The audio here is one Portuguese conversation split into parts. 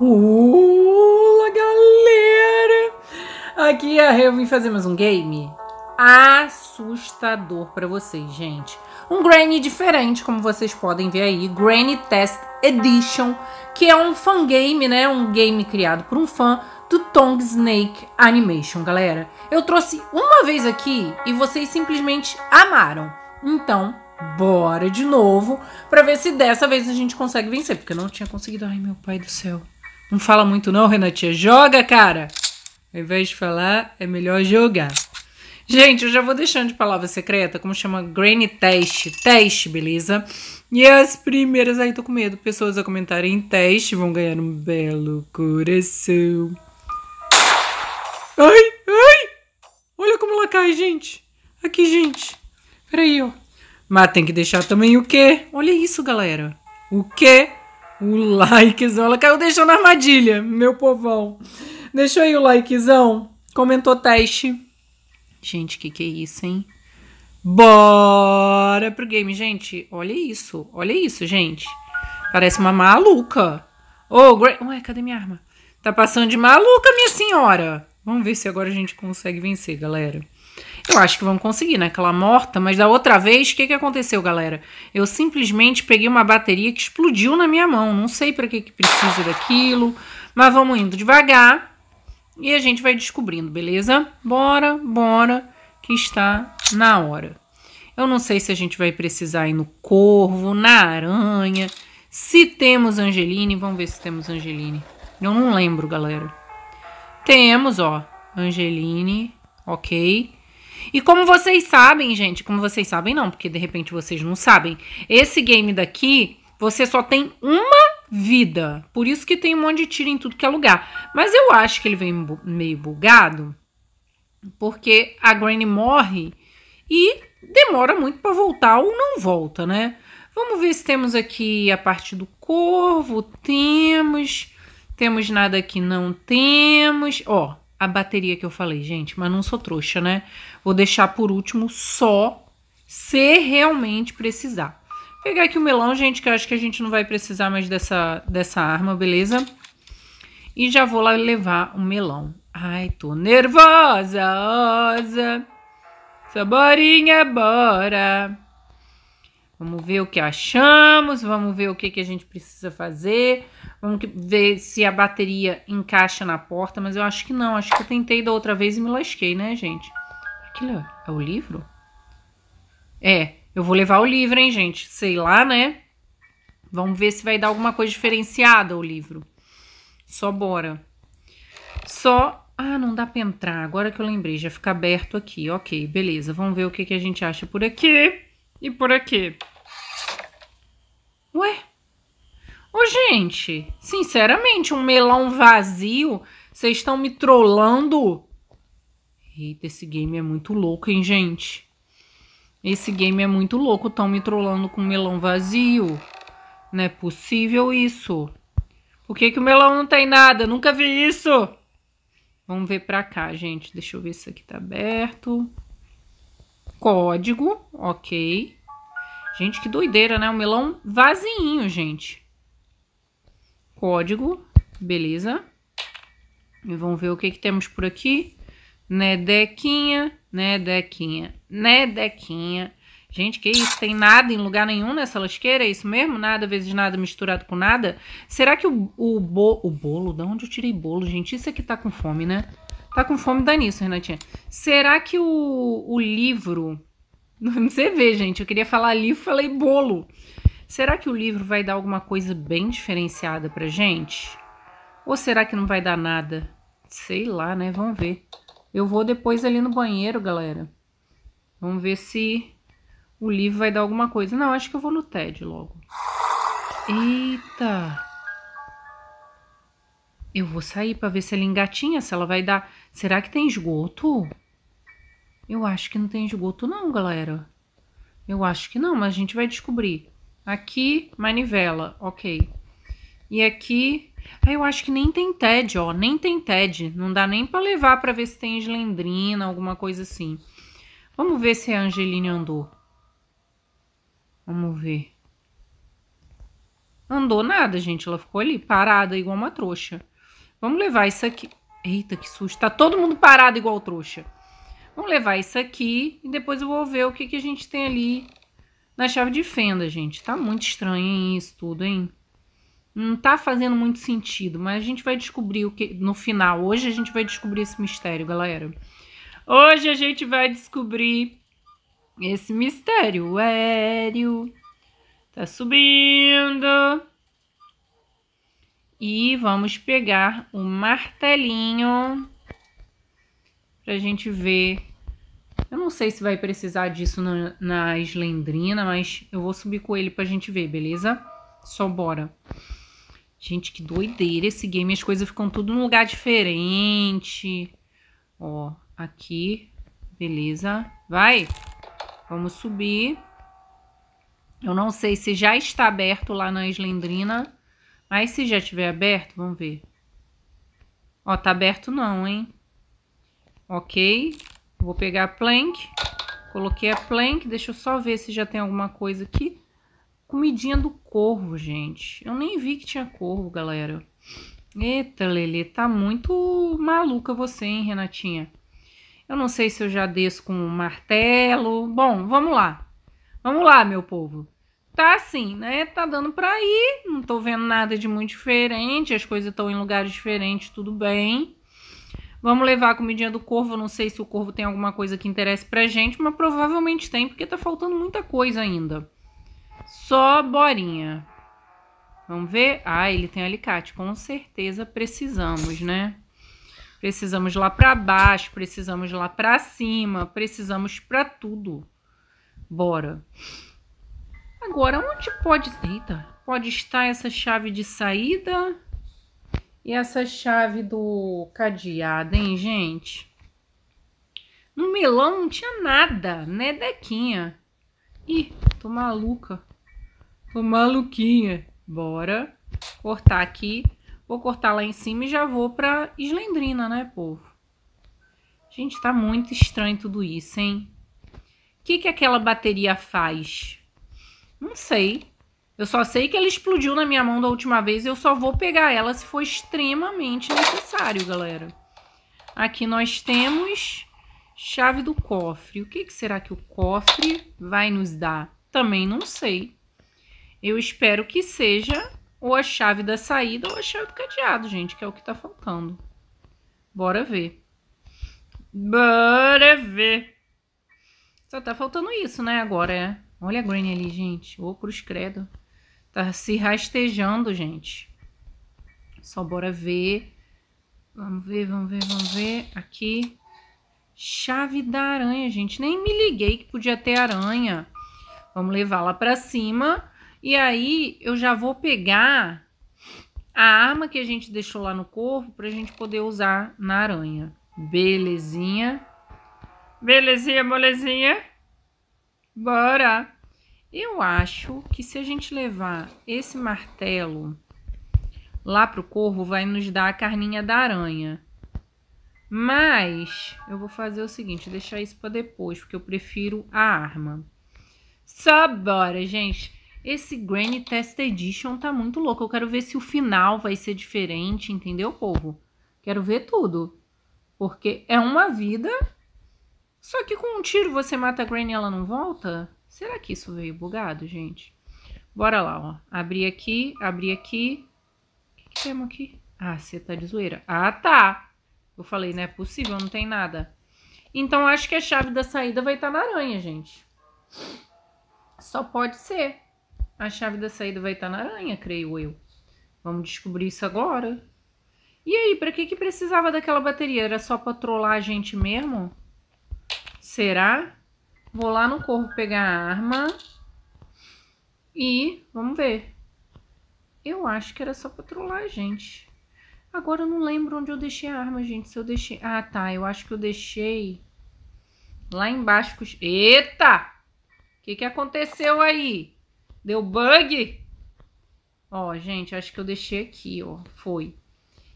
Olá, galera! Aqui é a Rê, eu vim fazer mais um game assustador para vocês, gente. Um Granny diferente, como vocês podem ver aí, Granny Test Edition, que é um fangame, né? Um game criado por um fã do Tongue Snake Animation, galera. Eu trouxe uma vez aqui e vocês simplesmente amaram. Então, bora de novo para ver se dessa vez a gente consegue vencer, porque eu não tinha conseguido. Ai, meu pai do céu. Não fala muito não, Renatinha. Joga, cara! Ao invés de falar, é melhor jogar. Gente, eu já vou deixando de palavra secreta, como chama Granny Teste. Teste, beleza? E as primeiras aí, tô com medo. Pessoas a comentarem teste vão ganhar um belo coração. Ai, ai! Olha como ela cai, gente. Aqui, gente. Peraí, ó. Mas tem que deixar também o quê? Olha isso, galera. O quê? O likezão. Ela caiu deixando a armadilha, meu povão. Deixou aí o likezão. Comentou teste. Gente, que que é isso, hein? Bora pro game, gente. Olha isso. Olha isso, gente. Parece uma maluca. Ô, oh, Gra Ué, cadê minha arma? Tá passando de maluca, minha senhora. Vamos ver se agora a gente consegue vencer, galera. Eu acho que vamos conseguir, né? Aquela morta. Mas da outra vez, o que, que aconteceu, galera? Eu simplesmente peguei uma bateria que explodiu na minha mão. Não sei para que, que precisa daquilo. Mas vamos indo devagar. E a gente vai descobrindo, beleza? Bora, bora, que está na hora. Eu não sei se a gente vai precisar ir no corvo, na aranha. Se temos Angeline, vamos ver se temos Angeline. Eu não lembro, galera. Temos, ó, Angeline, ok. E como vocês sabem, gente, como vocês sabem não, porque de repente vocês não sabem, esse game daqui, você só tem uma vida. Por isso que tem um monte de tiro em tudo que é lugar. Mas eu acho que ele vem meio bugado, porque a Granny morre e demora muito para voltar ou não volta, né? Vamos ver se temos aqui a parte do corvo, temos, temos nada aqui, não temos. Ó, a bateria que eu falei, gente, mas não sou trouxa, né? Vou deixar por último só se realmente precisar. Vou pegar aqui o melão, gente, que eu acho que a gente não vai precisar mais dessa, dessa arma, beleza? E já vou lá levar o melão. Ai, tô nervosa, osa. Saborinha, bora. Vamos ver o que achamos, vamos ver o que, que a gente precisa fazer, vamos ver se a bateria encaixa na porta, mas eu acho que não, acho que eu tentei da outra vez e me lasquei, né, gente? Aquilo é o livro? É, eu vou levar o livro, hein, gente? Sei lá, né? Vamos ver se vai dar alguma coisa diferenciada o livro. Só bora. Só. Ah, não dá pra entrar. Agora que eu lembrei, já fica aberto aqui. Ok, beleza. Vamos ver o que, que a gente acha por aqui e por aqui. Ué? Ô, gente, sinceramente, um melão vazio. Vocês estão me trollando? Eita, esse game é muito louco, hein, gente? Esse game é muito louco, estão me trollando com melão vazio. Não é possível isso. Por que, que o melão não tem nada? Nunca vi isso! Vamos ver pra cá, gente. Deixa eu ver se aqui tá aberto. Código, ok. Gente, que doideira, né? O melão vazinho, gente. Código, beleza. E vamos ver o que, que temos por aqui né, Dequinha, né, Dequinha, né, Dequinha. Gente, que isso? Tem nada em lugar nenhum nessa lasqueira? É isso mesmo? Nada vezes nada misturado com nada? Será que o, o, bo, o bolo... De onde eu tirei bolo, gente? Isso aqui tá com fome, né? Tá com fome, dá nisso, Renatinha. Será que o, o livro... Você vê, gente, eu queria falar livro, falei bolo. Será que o livro vai dar alguma coisa bem diferenciada pra gente? Ou será que não vai dar nada? Sei lá, né? Vamos ver. Eu vou depois ali no banheiro, galera. Vamos ver se o livro vai dar alguma coisa. Não, acho que eu vou no TED logo. Eita! Eu vou sair para ver se ela engatinha, se ela vai dar. Será que tem esgoto? Eu acho que não tem esgoto, não, galera. Eu acho que não, mas a gente vai descobrir. Aqui, manivela, ok. E aqui, eu acho que nem tem TED, ó, nem tem TED. Não dá nem para levar para ver se tem gelendrina, alguma coisa assim. Vamos ver se a Angeline andou. Vamos ver. Andou nada, gente. Ela ficou ali parada igual uma trouxa. Vamos levar isso aqui. Eita, que susto. Tá todo mundo parado igual trouxa. Vamos levar isso aqui e depois eu vou ver o que, que a gente tem ali na chave de fenda, gente. Tá muito estranho hein, isso tudo, hein? não tá fazendo muito sentido, mas a gente vai descobrir o que no final. Hoje a gente vai descobrir esse mistério, galera. Hoje a gente vai descobrir esse mistério. O aéreo tá subindo. E vamos pegar o um martelinho pra gente ver. Eu não sei se vai precisar disso na, na mas eu vou subir com ele pra gente ver, beleza? Só bora. Gente, que doideira esse game. As coisas ficam tudo num lugar diferente. Ó, aqui. Beleza. Vai. Vamos subir. Eu não sei se já está aberto lá na Islendrina, Mas se já tiver aberto, vamos ver. Ó, tá aberto não, hein? Ok. Vou pegar a plank. Coloquei a plank. Deixa eu só ver se já tem alguma coisa aqui. Comidinha do corvo, gente. Eu nem vi que tinha corvo, galera. Eita, Lelê, tá muito maluca você, hein, Renatinha? Eu não sei se eu já desço com um martelo. Bom, vamos lá. Vamos lá, meu povo. Tá assim, né? Tá dando pra ir. Não tô vendo nada de muito diferente. As coisas estão em lugares diferentes, tudo bem. Vamos levar a comidinha do corvo. Não sei se o corvo tem alguma coisa que interesse pra gente, mas provavelmente tem, porque tá faltando muita coisa ainda. Só borinha. Vamos ver? Ah, ele tem alicate. Com certeza precisamos, né? Precisamos lá para baixo, precisamos lá para cima, precisamos para tudo. Bora. Agora, onde pode... Eita, pode estar essa chave de saída e essa chave do cadeado, hein, gente? No melão não tinha nada, né, Dequinha? Ih, tô maluca. Ô maluquinha, bora cortar aqui. Vou cortar lá em cima e já vou pra Islendrina, né, povo? Gente, tá muito estranho tudo isso, hein? O que, que aquela bateria faz? Não sei. Eu só sei que ela explodiu na minha mão da última vez e eu só vou pegar ela se for extremamente necessário, galera. Aqui nós temos chave do cofre. O que, que será que o cofre vai nos dar? Também não sei. Eu espero que seja ou a chave da saída ou a chave do cadeado, gente, que é o que tá faltando. Bora ver. Bora ver. Só tá faltando isso, né, agora, é. Olha a Granny ali, gente. Ô, cruz credo. Tá se rastejando, gente. Só bora ver. Vamos ver, vamos ver, vamos ver. Aqui. Chave da aranha, gente. Nem me liguei que podia ter aranha. Vamos levar lá pra cima e aí eu já vou pegar a arma que a gente deixou lá no corpo para a gente poder usar na aranha. Belezinha? Belezinha, molezinha? Bora! Eu acho que se a gente levar esse martelo lá pro corvo, vai nos dar a carninha da aranha. Mas eu vou fazer o seguinte, deixar isso para depois, porque eu prefiro a arma. Só bora, gente! Esse Granny Test Edition tá muito louco. Eu quero ver se o final vai ser diferente, entendeu, povo? Quero ver tudo. Porque é uma vida. Só que com um tiro você mata a Granny e ela não volta? Será que isso veio bugado, gente? Bora lá, ó. Abri aqui, abri aqui. O que, que temos aqui? Ah, você tá de zoeira. Ah, tá. Eu falei, não é possível, não tem nada. Então acho que a chave da saída vai estar tá na aranha, gente. Só pode ser. A chave da saída vai estar na aranha, creio eu. Vamos descobrir isso agora. E aí, para que que precisava daquela bateria? Era só para trollar a gente mesmo? Será? Vou lá no corpo pegar a arma. E vamos ver. Eu acho que era só para trollar a gente. Agora eu não lembro onde eu deixei a arma, gente. Se eu deixei... Ah, tá. Eu acho que eu deixei... Lá embaixo... Eita! O que que aconteceu aí? Deu bug? Ó, gente, acho que eu deixei aqui, ó. Foi.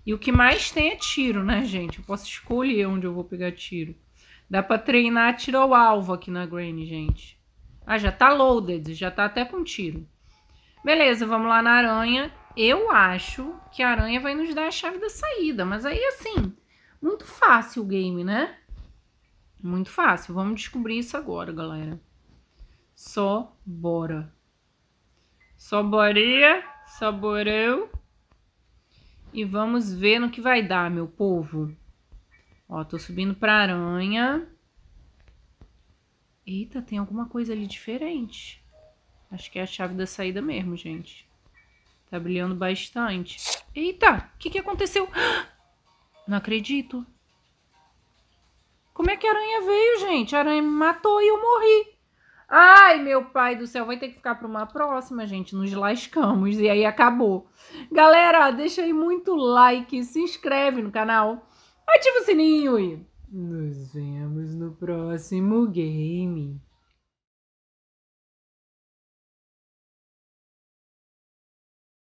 E o que mais tem é tiro, né, gente? Eu posso escolher onde eu vou pegar tiro. Dá pra treinar tiro ao alvo aqui na Granny, gente. Ah, já tá loaded. Já tá até com tiro. Beleza, vamos lá na aranha. Eu acho que a aranha vai nos dar a chave da saída. Mas aí, assim, muito fácil o game, né? Muito fácil. Vamos descobrir isso agora, galera. Só bora. Soboreia, soboreu. E vamos ver no que vai dar, meu povo. Ó, tô subindo pra aranha. Eita, tem alguma coisa ali diferente. Acho que é a chave da saída mesmo, gente. Tá brilhando bastante. Eita, o que, que aconteceu? Não acredito. Como é que a aranha veio, gente? A aranha me matou e eu morri meu pai do céu, vai ter que ficar para uma próxima, gente. Nos lascamos e aí acabou. Galera, deixa aí muito like, se inscreve no canal, ativa o sininho e nos vemos no próximo game.